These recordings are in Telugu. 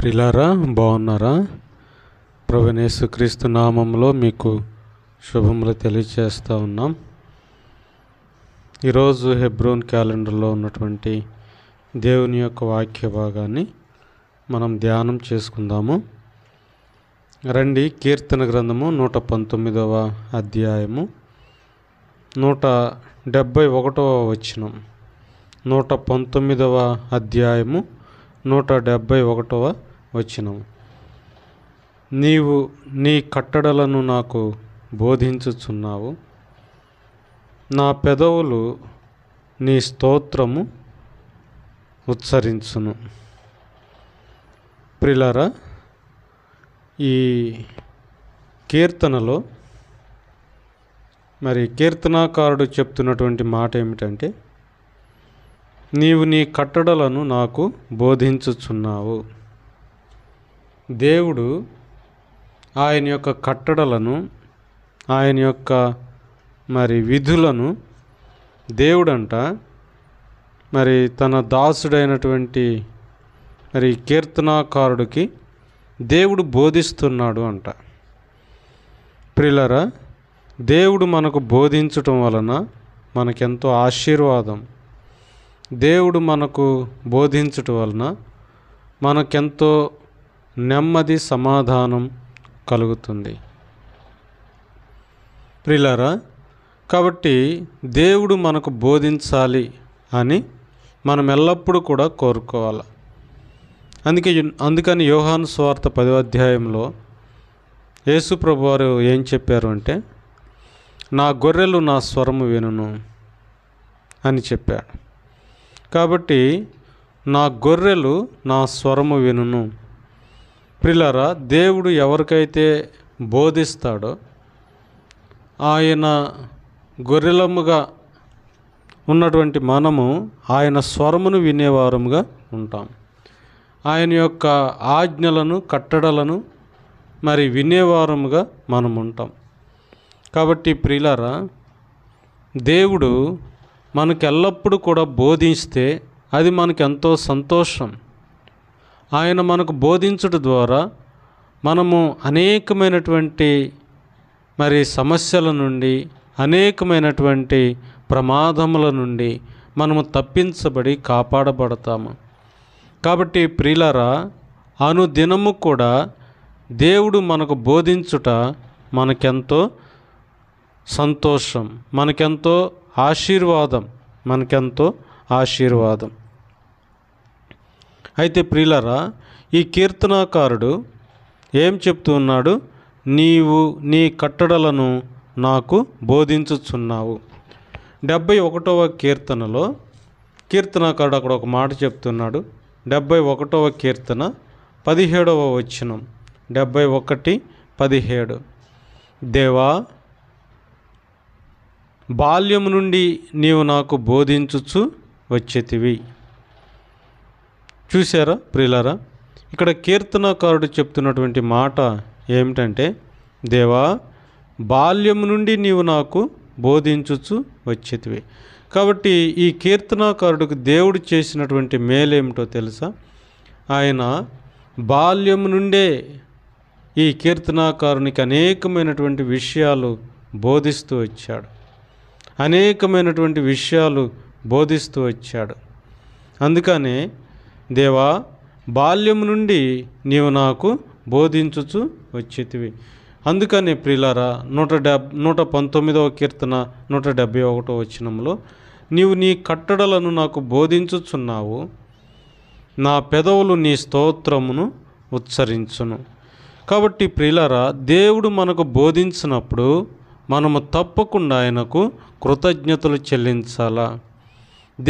ప్రిలారా బాగున్నారా ప్రవణేశు క్రీస్తు నామంలో మీకు శుభములు తెలియజేస్తూ ఉన్నాం ఈరోజు హెబ్రోన్ క్యాలెండర్లో ఉన్నటువంటి దేవుని యొక్క వాక్య భాగాన్ని మనం ధ్యానం చేసుకుందాము రండి కీర్తన గ్రంథము నూట పంతొమ్మిదవ అధ్యాయము నూట డెబ్భై ఒకటవ వచనం నూట పంతొమ్మిదవ అధ్యాయము నూట డెబ్భై ఒకటవ వచ్చినం నీవు నీ కట్టడలను నాకు బోధించుచున్నావు నా పెదవులు నీ స్తోత్రము ఉచ్చరించును ప్రిలరా ఈ కీర్తనలో మరి కీర్తనాకారుడు చెప్తున్నటువంటి మాట ఏమిటంటే నీవు నీ కట్టడలను నాకు బోధించుచున్నావు దేవుడు ఆయన యొక్క కట్టడలను ఆయన యొక్క మరి విధులను దేవుడంట మరి తన దాసుడైనటువంటి మరి కీర్తనాకారుడికి దేవుడు బోధిస్తున్నాడు అంట ప్రిలరా దేవుడు మనకు బోధించటం వలన మనకెంతో ఆశీర్వాదం దేవుడు మనకు బోధించటం వలన మనకెంతో నెమ్మది సమాధానం కలుగుతుంది ప్రిలారా కాబట్టి దేవుడు మనకు బోధించాలి అని మనం ఎల్లప్పుడూ కూడా కోరుకోవాలి అందుకే అందుకని యోహాను స్వార్థ పదవ అధ్యాయంలో యేసు ప్రభువారు ఏం చెప్పారు అంటే నా గొర్రెలు నా స్వరము వినును అని చెప్పాడు కాబట్టి నా గొర్రెలు నా స్వరము వినును ప్రిలరా దేవుడు ఎవరికైతే బోధిస్తాడో ఆయన గొర్రెలముగా ఉన్నటువంటి మనము ఆయన స్వరమును వినేవారముగా ఉంటాం ఆయన యొక్క ఆజ్ఞలను కట్టడలను మరి వినేవారముగా మనం ఉంటాం కాబట్టి ప్రిలరా దేవుడు మనకెల్లప్పుడూ కూడా బోధిస్తే అది మనకెంతో సంతోషం ఆయన మనకు బోధించుట ద్వారా మనము అనేకమైనటువంటి మరి సమస్యల నుండి అనేకమైనటువంటి ప్రమాదముల నుండి మనము తప్పించబడి కాపాడబడతాము కాబట్టి ప్రిలరా అనుదినము కూడా దేవుడు మనకు బోధించుట మనకెంతో సంతోషం మనకెంతో ఆశీర్వాదం మనకెంతో ఆశీర్వాదం అయితే ప్రియులరా ఈ కీర్తనాకారుడు ఏం చెప్తూ ఉన్నాడు నీవు నీ కట్టడలను నాకు బోధించుచున్నావు డెబ్భై ఒకటవ కీర్తనలో కీర్తనకారుడు అక్కడ ఒక మాట చెప్తున్నాడు డెబ్భై ఒకటవ కీర్తన పదిహేడవ వచనం డెబ్భై ఒకటి పదిహేడు దేవా బాల్యం నుండి నీవు నాకు బోధించుచు వచ్చేతివి చూశారా ప్రియులారా ఇక్కడ కీర్తనకారుడు చెప్తున్నటువంటి మాట ఏమిటంటే దేవా బాల్యం నుండి నీవు నాకు బోధించుచు వచ్చేదివి కాబట్టి ఈ కీర్తనాకారుడికి దేవుడు చేసినటువంటి మేలేమిటో తెలుసా ఆయన బాల్యం నుండే ఈ కీర్తనాకారునికి అనేకమైనటువంటి విషయాలు బోధిస్తూ వచ్చాడు అనేకమైనటువంటి విషయాలు బోధిస్తూ వచ్చాడు అందుకనే దేవా బాల్యం నుండి నీవు నాకు బోధించుచు వచ్చేటివి అందుకని ప్రిలారా నూట డెబ్ నూట పంతొమ్మిదవ కీర్తన నూట డెబ్భై ఒకటో వచ్చినంలో నీవు నీ కట్టడలను నాకు బోధించుచున్నావు నా పెదవులు నీ స్తోత్రమును ఉచ్చరించును కాబట్టి ప్రిలారా దేవుడు మనకు బోధించినప్పుడు మనము తప్పకుండా ఆయనకు కృతజ్ఞతలు చెల్లించాలా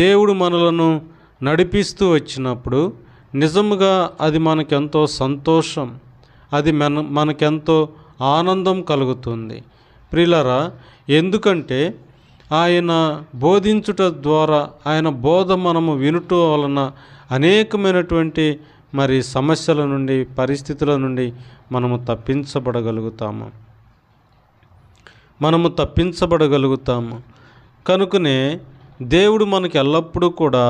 దేవుడు మనలను నడిపిస్తూ వచ్చినప్పుడు నిజముగా అది మనకెంతో సంతోషం అది మన మనకెంతో ఆనందం కలుగుతుంది ప్రిలరా ఎందుకంటే ఆయన బోధించుట ద్వారా ఆయన బోధ మనము వినుట వలన అనేకమైనటువంటి మరి సమస్యల నుండి పరిస్థితుల నుండి మనము తప్పించబడగలుగుతాము మనము తప్పించబడగలుగుతాము కనుకనే దేవుడు మనకి ఎల్లప్పుడూ కూడా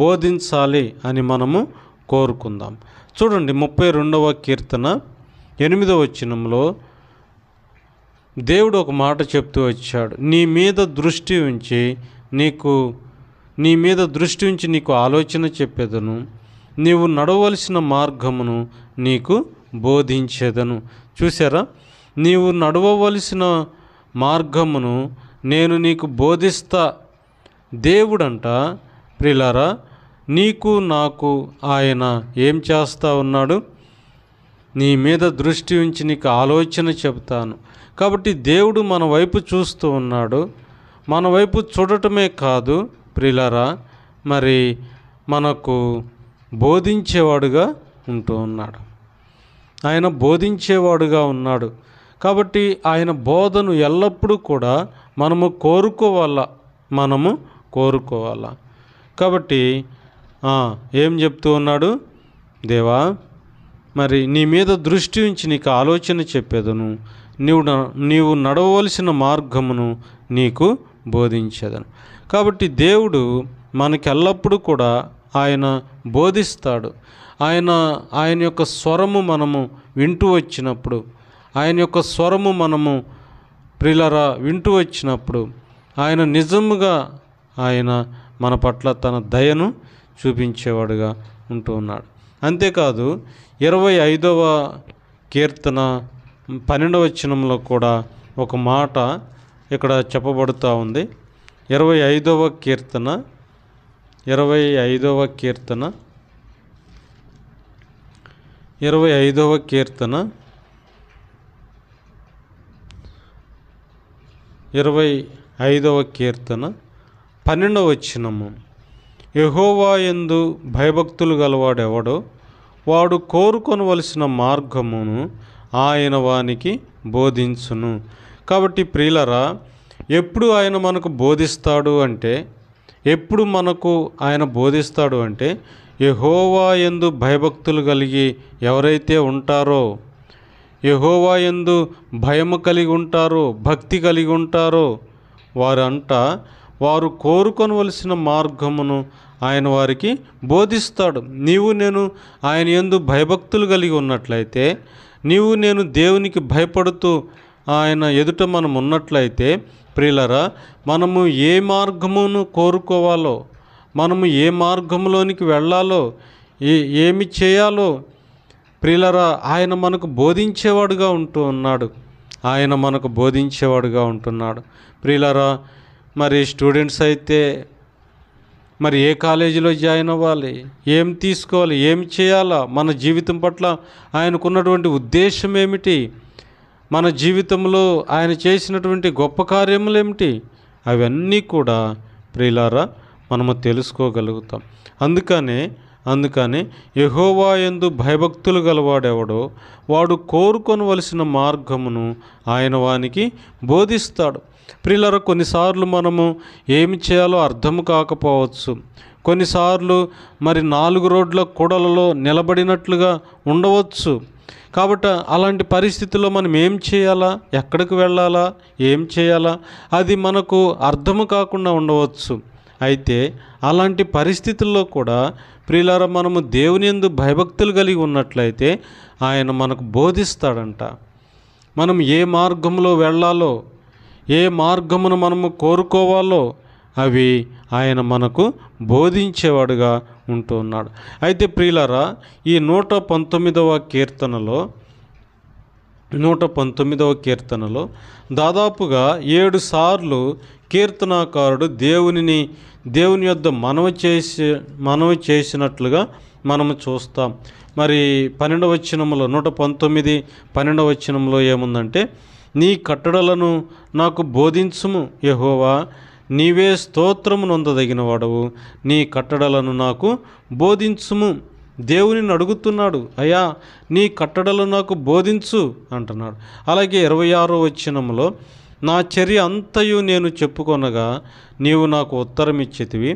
బోధించాలి అని మనము కోరుకుందాం చూడండి ముప్పై రెండవ కీర్తన ఎనిమిదవ వచనంలో దేవుడు ఒక మాట చెప్తూ వచ్చాడు నీ మీద దృష్టి ఉంచి నీకు నీ మీద దృష్టి ఉంచి నీకు ఆలోచన చెప్పేదను నీవు నడవలసిన మార్గమును నీకు బోధించేదను చూసారా నీవు నడవవలసిన మార్గమును నేను నీకు బోధిస్తా దేవుడంట ప్రిలారా నీకు నాకు ఆయన ఏం చేస్తూ ఉన్నాడు నీ మీద దృష్టి ఉంచి నీకు ఆలోచన చెబుతాను కాబట్టి దేవుడు మన వైపు చూస్తూ ఉన్నాడు మన వైపు చూడటమే కాదు ప్రిలరా మరి మనకు బోధించేవాడుగా ఉంటూ ఉన్నాడు ఆయన బోధించేవాడుగా ఉన్నాడు కాబట్టి ఆయన బోధను ఎల్లప్పుడూ కూడా మనము కోరుకోవాలా మనము కోరుకోవాలా కాబట్టి ఏం చెప్తూ ఉన్నాడు దేవా మరి నీ మీద దృష్టి ఉంచి నీకు ఆలోచన చెప్పేదను నీవు నీవు నడవలసిన మార్గమును నీకు బోధించేదను కాబట్టి దేవుడు మనకి ఎల్లప్పుడూ కూడా ఆయన బోధిస్తాడు ఆయన ఆయన యొక్క స్వరము మనము వింటూ వచ్చినప్పుడు ఆయన యొక్క స్వరము మనము ప్రిలరా వింటూ వచ్చినప్పుడు ఆయన నిజముగా ఆయన మన పట్ల తన దయను చూపించేవాడుగా ఉంటూ ఉన్నాడు అంతేకాదు ఇరవై ఐదవ కీర్తన పన్నెండవచనంలో కూడా ఒక మాట ఇక్కడ చెప్పబడుతూ ఉంది ఇరవై ఐదవ కీర్తన ఇరవై ఐదవ కీర్తన ఇరవై ఐదవ కీర్తన ఇరవై ఐదవ కీర్తన పన్నెండవ వచ్చినము ఎందు భయభక్తులు గలవాడెవడో వాడు కోరుకొనవలసిన మార్గమును ఆయన వానికి బోధించును కాబట్టి ప్రియులరా ఎప్పుడు ఆయన మనకు బోధిస్తాడు అంటే ఎప్పుడు మనకు ఆయన బోధిస్తాడు అంటే యహోవా ఎందు భయభక్తులు కలిగి ఎవరైతే ఉంటారో యహోవా ఎందు భయము కలిగి ఉంటారో భక్తి కలిగి ఉంటారో వారంట వారు కోరుకొనవలసిన మార్గమును ఆయన వారికి బోధిస్తాడు నీవు నేను ఆయన ఎందు భయభక్తులు కలిగి ఉన్నట్లయితే నీవు నేను దేవునికి భయపడుతూ ఆయన ఎదుట మనం ఉన్నట్లయితే ప్రియులరా మనము ఏ మార్గమును కోరుకోవాలో మనము ఏ మార్గంలోనికి వెళ్ళాలో ఏ ఏమి చేయాలో ప్రియులరా ఆయన మనకు బోధించేవాడుగా ఉంటూ ఉన్నాడు ఆయన మనకు బోధించేవాడుగా ఉంటున్నాడు ప్రియులరా మరి స్టూడెంట్స్ అయితే మరి ఏ కాలేజీలో జాయిన్ అవ్వాలి ఏం తీసుకోవాలి ఏం చేయాలా మన జీవితం పట్ల ఆయనకున్నటువంటి ఉద్దేశం ఏమిటి మన జీవితంలో ఆయన చేసినటువంటి గొప్ప కార్యములు ఏమిటి అవన్నీ కూడా ప్రియులారా మనము తెలుసుకోగలుగుతాం అందుకనే అందుకని యహోవా ఎందు భయభక్తులు గలవాడెవడో వాడు కోరుకొనవలసిన మార్గమును ఆయన వానికి బోధిస్తాడు ప్రియులర కొన్నిసార్లు మనము ఏమి చేయాలో అర్థం కాకపోవచ్చు కొన్నిసార్లు మరి నాలుగు రోడ్ల కూడలలో నిలబడినట్లుగా ఉండవచ్చు కాబట్టి అలాంటి పరిస్థితుల్లో మనం ఏం చేయాలా ఎక్కడికి వెళ్ళాలా ఏం చేయాలా అది మనకు అర్థము కాకుండా ఉండవచ్చు అయితే అలాంటి పరిస్థితుల్లో కూడా ప్రియులారా మనము దేవుని ఎందు భయభక్తులు కలిగి ఉన్నట్లయితే ఆయన మనకు బోధిస్తాడంట మనం ఏ మార్గంలో వెళ్ళాలో ఏ మార్గమును మనము కోరుకోవాలో అవి ఆయన మనకు బోధించేవాడుగా ఉంటున్నాడు అయితే ప్రియులరా ఈ నూట పంతొమ్మిదవ కీర్తనలో నూట పంతొమ్మిదవ కీర్తనలో దాదాపుగా ఏడు సార్లు కీర్తనాకారుడు దేవునిని దేవుని యొద్ద మనవి చేసి మనవి చేసినట్లుగా మనము చూస్తాం మరి పన్నెండవ వచనంలో నూట పంతొమ్మిది పన్నెండవ వచనంలో ఏముందంటే నీ కట్టడలను నాకు బోధించుము యహోవా నీవే స్తోత్రము నొందదగిన వాడవు నీ కట్టడలను నాకు బోధించుము దేవునిని అడుగుతున్నాడు అయ్యా నీ కట్టడలు నాకు బోధించు అంటున్నాడు అలాగే ఇరవై ఆరో వచ్చినంలో నా చర్య అంతయు నేను చెప్పుకొనగా నీవు నాకు ఉత్తరం ఇచ్చేతివి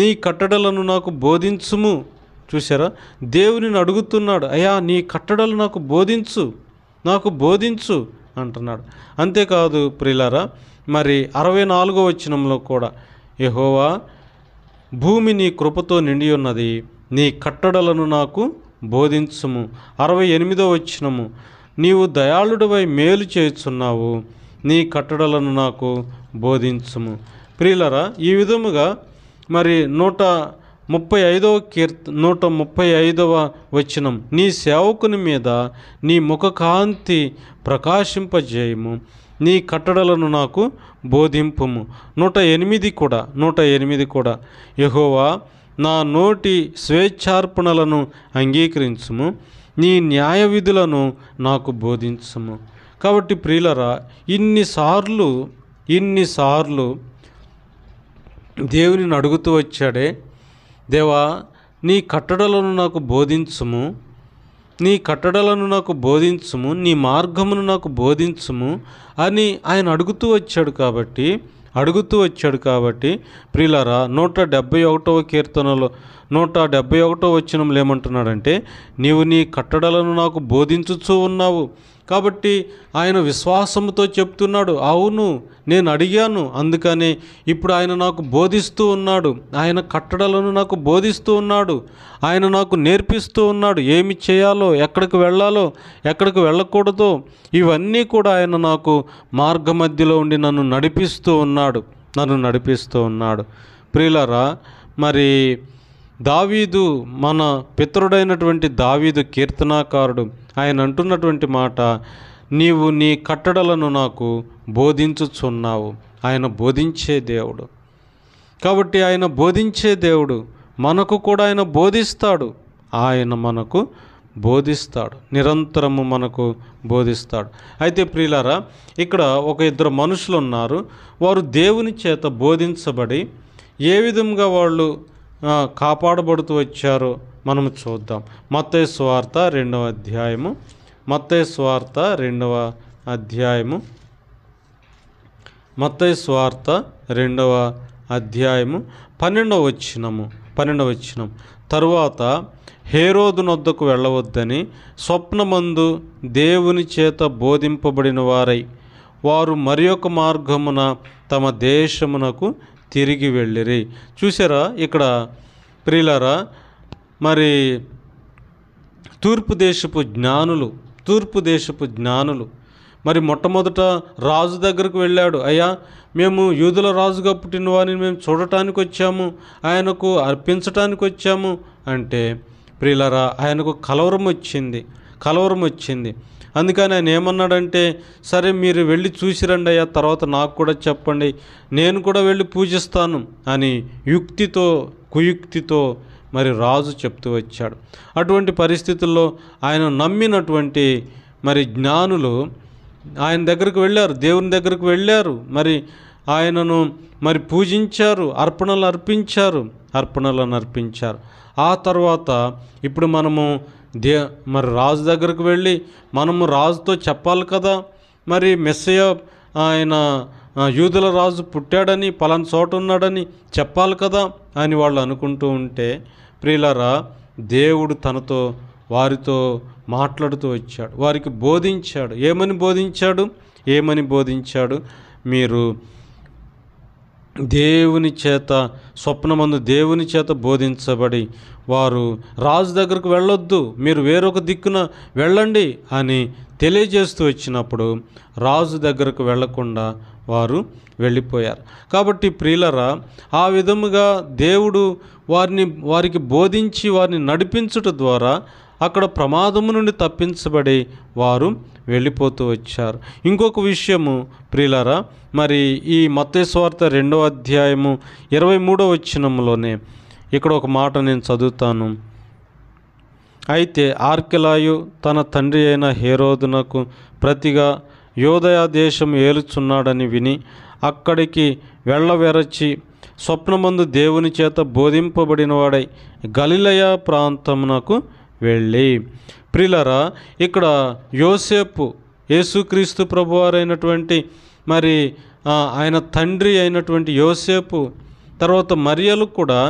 నీ కట్టడలను నాకు బోధించుము చూసారా దేవునిని అడుగుతున్నాడు అయ్యా నీ కట్టడలు నాకు బోధించు నాకు బోధించు అంటున్నాడు అంతేకాదు ప్రిలారా మరి అరవై నాలుగో వచ్చినంలో కూడా యహోవా భూమి నీ కృపతో నిండి ఉన్నది నీ కట్టడలను నాకు బోధించుము అరవై ఎనిమిదో వచనము నీవు దయాళుడివై మేలు చేస్తున్నావు నీ కట్టడలను నాకు బోధించుము ప్రియులరా ఈ విధముగా మరి నూట ముప్పై ఐదవ కీర్త నూట ముప్పై ఐదవ వచనం నీ సేవకుని మీద నీ ముఖ కాంతి ప్రకాశింపజేయము నీ కట్టడలను నాకు బోధింపము నూట ఎనిమిది కూడా నూట ఎనిమిది కూడా యహోవా నా నోటి స్వేచ్ఛార్పణలను అంగీకరించుము నీ న్యాయ విధులను నాకు బోధించము కాబట్టి ప్రియులరా ఇన్నిసార్లు ఇన్నిసార్లు దేవుని అడుగుతూ వచ్చాడే దేవా నీ కట్టడలను నాకు బోధించుము నీ కట్టడలను నాకు బోధించుము నీ మార్గమును నాకు బోధించుము అని ఆయన అడుగుతూ వచ్చాడు కాబట్టి అడుగుతూ వచ్చాడు కాబట్టి ప్రిలారా నూట డెబ్బై ఒకటవ కీర్తనలో నూట డెబ్బై ఒకటో వచ్చినంలో ఏమంటున్నాడంటే నీవు నీ కట్టడలను నాకు బోధించుచూ ఉన్నావు కాబట్టి ఆయన విశ్వాసంతో చెప్తున్నాడు అవును నేను అడిగాను అందుకని ఇప్పుడు ఆయన నాకు బోధిస్తూ ఉన్నాడు ఆయన కట్టడలను నాకు బోధిస్తూ ఉన్నాడు ఆయన నాకు నేర్పిస్తూ ఉన్నాడు ఏమి చేయాలో ఎక్కడికి వెళ్ళాలో ఎక్కడికి వెళ్ళకూడదో ఇవన్నీ కూడా ఆయన నాకు మార్గ మధ్యలో ఉండి నన్ను నడిపిస్తూ ఉన్నాడు నన్ను నడిపిస్తూ ఉన్నాడు ప్రియులరా మరి దావీదు మన పితరుడైనటువంటి దావీదు కీర్తనాకారుడు ఆయన అంటున్నటువంటి మాట నీవు నీ కట్టడలను నాకు బోధించుచున్నావు ఆయన బోధించే దేవుడు కాబట్టి ఆయన బోధించే దేవుడు మనకు కూడా ఆయన బోధిస్తాడు ఆయన మనకు బోధిస్తాడు నిరంతరము మనకు బోధిస్తాడు అయితే ప్రియులారా ఇక్కడ ఒక ఇద్దరు మనుషులు ఉన్నారు వారు దేవుని చేత బోధించబడి ఏ విధంగా వాళ్ళు కాపాడబడుతూ వచ్చారు మనం చూద్దాం మత్తే స్వార్థ రెండవ అధ్యాయము మత్తే స్వార్థ రెండవ అధ్యాయము మత్తే స్వార్థ రెండవ అధ్యాయము పన్నెండవ వచ్చినము పన్నెండవ వచ్చినం తరువాత హేరోదునొద్దకు వెళ్ళవద్దని స్వప్నమందు దేవుని చేత బోధింపబడిన వారై వారు మరి మార్గమున తమ దేశమునకు తిరిగి వెళ్ళిరి చూసారా ఇక్కడ ప్రియులారా మరి తూర్పు దేశపు జ్ఞానులు తూర్పు దేశపు జ్ఞానులు మరి మొట్టమొదట రాజు దగ్గరకు వెళ్ళాడు అయ్యా మేము యూదుల రాజుగా పుట్టిన వారిని మేము చూడటానికి వచ్చాము ఆయనకు అర్పించటానికి వచ్చాము అంటే ప్రియులరా ఆయనకు కలవరం వచ్చింది కలవరం వచ్చింది అందుకని ఆయన ఏమన్నాడంటే సరే మీరు వెళ్ళి చూసిరండి అయ్యా తర్వాత నాకు కూడా చెప్పండి నేను కూడా వెళ్ళి పూజిస్తాను అని యుక్తితో కుయుక్తితో మరి రాజు చెప్తూ వచ్చాడు అటువంటి పరిస్థితుల్లో ఆయన నమ్మినటువంటి మరి జ్ఞానులు ఆయన దగ్గరకు వెళ్ళారు దేవుని దగ్గరకు వెళ్ళారు మరి ఆయనను మరి పూజించారు అర్పణలు అర్పించారు అర్పణలను అర్పించారు ఆ తర్వాత ఇప్పుడు మనము దే మరి రాజు దగ్గరకు వెళ్ళి మనము రాజుతో చెప్పాలి కదా మరి మెస్సయ ఆయన యూదుల రాజు పుట్టాడని పలాన చోట ఉన్నాడని చెప్పాలి కదా అని వాళ్ళు అనుకుంటూ ఉంటే ప్రియులరా దేవుడు తనతో వారితో మాట్లాడుతూ వచ్చాడు వారికి బోధించాడు ఏమని బోధించాడు ఏమని బోధించాడు మీరు దేవుని చేత స్వప్నమందు దేవుని చేత బోధించబడి వారు రాజు దగ్గరకు వెళ్ళొద్దు మీరు వేరొక దిక్కున వెళ్ళండి అని తెలియజేస్తూ వచ్చినప్పుడు రాజు దగ్గరకు వెళ్లకుండా వారు వెళ్ళిపోయారు కాబట్టి ప్రియులరా ఆ విధముగా దేవుడు వారిని వారికి బోధించి వారిని నడిపించుట ద్వారా అక్కడ ప్రమాదము నుండి తప్పించబడి వారు వెళ్ళిపోతూ వచ్చారు ఇంకొక విషయము ప్రియులారా మరి ఈ మతేశ్వార్త రెండవ అధ్యాయము ఇరవై మూడో వచ్చినంలోనే ఇక్కడ ఒక మాట నేను చదువుతాను అయితే ఆర్కెలాయు తన తండ్రి అయిన హేరోదునకు ప్రతిగా యోదయా దేశం ఏలుచున్నాడని విని అక్కడికి వెళ్ళవెరచి స్వప్నమందు దేవుని చేత బోధింపబడినవాడై గలిలయ ప్రాంతమునకు వెళ్ళి ప్రిలరా ఇక్కడ యోసేపు యేసుక్రీస్తు ప్రభువారైనటువంటి మరి ఆయన తండ్రి అయినటువంటి యోసేపు తర్వాత మరియలు కూడా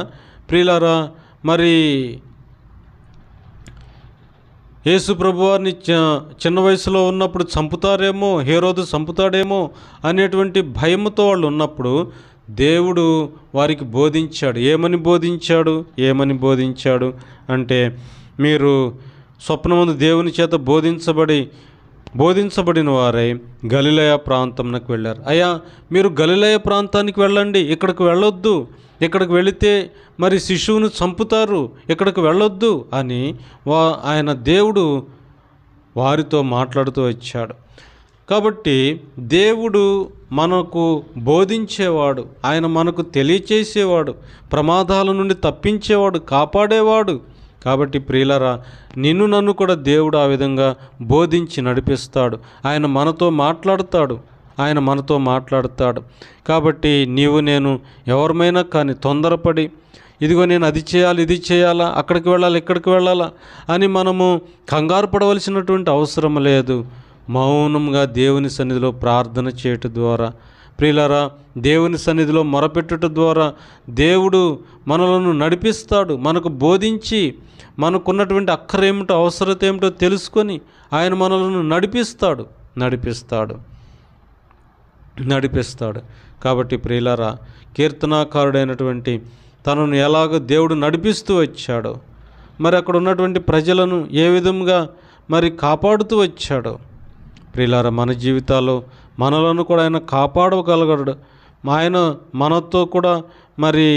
ప్రిలరా మరి యేసు ప్రభువారిని చిన్న వయసులో ఉన్నప్పుడు చంపుతారేమో హేరోదు చంపుతాడేమో అనేటువంటి భయంతో వాళ్ళు ఉన్నప్పుడు దేవుడు వారికి బోధించాడు ఏమని బోధించాడు ఏమని బోధించాడు అంటే మీరు స్వప్నమందు దేవుని చేత బోధించబడి బోధించబడిన వారై గలిలయ ప్రాంతంకు వెళ్ళారు అయ్యా మీరు గలిలయ ప్రాంతానికి వెళ్ళండి ఇక్కడికి వెళ్ళొద్దు ఇక్కడికి వెళితే మరి శిశువును చంపుతారు ఇక్కడికి వెళ్ళొద్దు అని వా ఆయన దేవుడు వారితో మాట్లాడుతూ వచ్చాడు కాబట్టి దేవుడు మనకు బోధించేవాడు ఆయన మనకు తెలియచేసేవాడు ప్రమాదాల నుండి తప్పించేవాడు కాపాడేవాడు కాబట్టి ప్రియులరా నిన్ను నన్ను కూడా దేవుడు ఆ విధంగా బోధించి నడిపిస్తాడు ఆయన మనతో మాట్లాడుతాడు ఆయన మనతో మాట్లాడుతాడు కాబట్టి నీవు నేను ఎవరిమైనా కానీ తొందరపడి ఇదిగో నేను అది చేయాలి ఇది చేయాలా అక్కడికి వెళ్ళాలి ఇక్కడికి వెళ్ళాలా అని మనము కంగారు పడవలసినటువంటి అవసరం లేదు మౌనంగా దేవుని సన్నిధిలో ప్రార్థన చేయటం ద్వారా ప్రియులరా దేవుని సన్నిధిలో మొరపెట్టుట ద్వారా దేవుడు మనలను నడిపిస్తాడు మనకు బోధించి మనకున్నటువంటి అక్కర ఏమిటో అవసరత ఏమిటో తెలుసుకొని ఆయన మనలను నడిపిస్తాడు నడిపిస్తాడు నడిపిస్తాడు కాబట్టి ప్రియులరా కీర్తనాకారుడైనటువంటి తనను ఎలాగ దేవుడు నడిపిస్తూ వచ్చాడో మరి అక్కడ ఉన్నటువంటి ప్రజలను ఏ విధంగా మరి కాపాడుతూ వచ్చాడో ప్రియులారా మన జీవితాల్లో మనలను కూడా ఆయన కాపాడగలగడు ఆయన మనతో కూడా మరి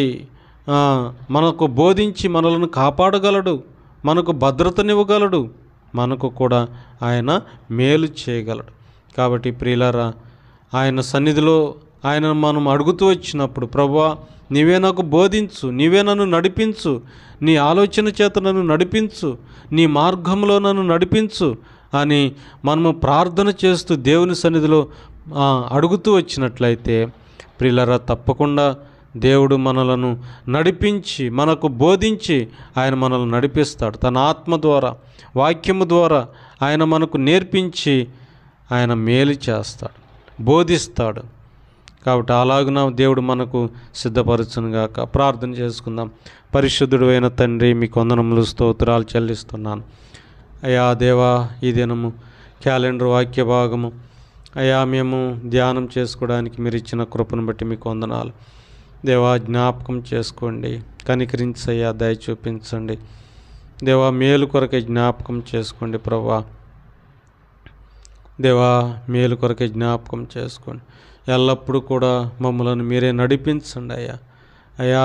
మనకు బోధించి మనలను కాపాడగలడు మనకు భద్రతనివ్వగలడు మనకు కూడా ఆయన మేలు చేయగలడు కాబట్టి ప్రియులారా ఆయన సన్నిధిలో ఆయన మనం అడుగుతూ వచ్చినప్పుడు ప్రభా నీవే నాకు బోధించు నీవే నన్ను నడిపించు నీ ఆలోచన చేత నన్ను నడిపించు నీ మార్గంలో నన్ను నడిపించు అని మనము ప్రార్థన చేస్తూ దేవుని సన్నిధిలో అడుగుతూ వచ్చినట్లయితే ప్రిల్లరా తప్పకుండా దేవుడు మనలను నడిపించి మనకు బోధించి ఆయన మనల్ని నడిపిస్తాడు తన ఆత్మ ద్వారా వాక్యము ద్వారా ఆయన మనకు నేర్పించి ఆయన మేలు చేస్తాడు బోధిస్తాడు కాబట్టి నా దేవుడు మనకు సిద్ధపరచునుగాక ప్రార్థన చేసుకుందాం పరిశుద్ధుడు అయిన తండ్రి మీకు వందనములు స్తోత్రాలు చెల్లిస్తున్నాను అయా దేవా ఈ దినము క్యాలెండర్ వాక్య భాగము అయా మేము ధ్యానం చేసుకోవడానికి మీరు ఇచ్చిన కృపను బట్టి మీకు వందనాలు దేవా జ్ఞాపకం చేసుకోండి కనికరించయ్యా దయ చూపించండి దేవా మేలు కొరకే జ్ఞాపకం చేసుకోండి ప్రభా దేవా మేలు కొరకే జ్ఞాపకం చేసుకోండి ఎల్లప్పుడూ కూడా మమ్మలను మీరే నడిపించండి అయ్యా అయ్యా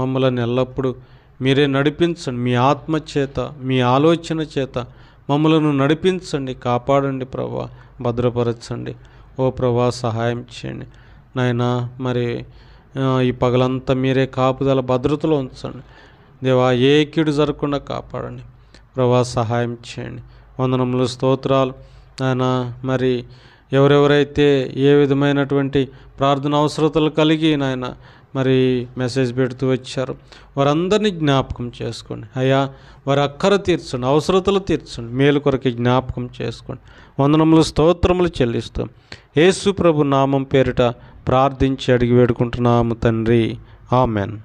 మమ్మలను ఎల్లప్పుడూ మీరే నడిపించండి మీ ఆత్మ చేత మీ ఆలోచన చేత మమ్మలను నడిపించండి కాపాడండి ప్రభా భద్రపరచండి ఓ ప్రభా సహాయం చేయండి నాయన మరి ఈ పగలంతా మీరే కాపుదల భద్రతలో ఉంచండి దేవా ఏ కీడు జరగకుండా కాపాడండి ప్రభా సహాయం చేయండి వందనములు స్తోత్రాలు ఆయన మరి ఎవరెవరైతే ఏ విధమైనటువంటి ప్రార్థన అవసరతలు కలిగి నాయన మరి మెసేజ్ పెడుతూ వచ్చారు వారందరినీ జ్ఞాపకం చేసుకోండి అయ్యా వారి అక్కర తీర్చండి అవసరతలు తీర్చండి మేలు కొరకు జ్ఞాపకం చేసుకోండి వందనములు స్తోత్రములు చెల్లిస్తాం యేసు ప్రభు నామం పేరిట ప్రార్థించి అడిగి వేడుకుంటున్నాము తండ్రి ఆమెన్